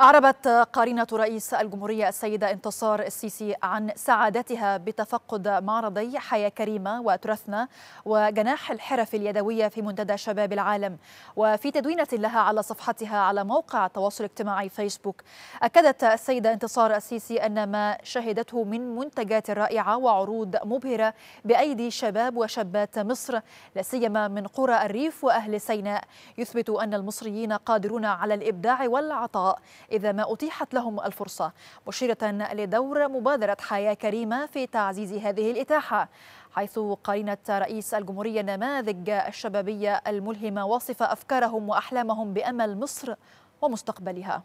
أعربت قارنة رئيس الجمهورية السيدة انتصار السيسي عن سعادتها بتفقد معرضي حياة كريمة وتراثنا وجناح الحرف اليدوية في منتدى شباب العالم وفي تدوينة لها على صفحتها على موقع التواصل الاجتماعي فيسبوك أكدت السيدة انتصار السيسي أن ما شهدته من منتجات رائعة وعروض مبهرة بأيدي شباب وشابات مصر لا سيما من قرى الريف وأهل سيناء يثبت أن المصريين قادرون على الإبداع والعطاء إذا ما أتيحت لهم الفرصة مشيرة لدور مبادرة حياة كريمة في تعزيز هذه الإتاحة حيث قارنت رئيس الجمهورية نماذج الشبابية الملهمة وصف أفكارهم وأحلامهم بأمل مصر ومستقبلها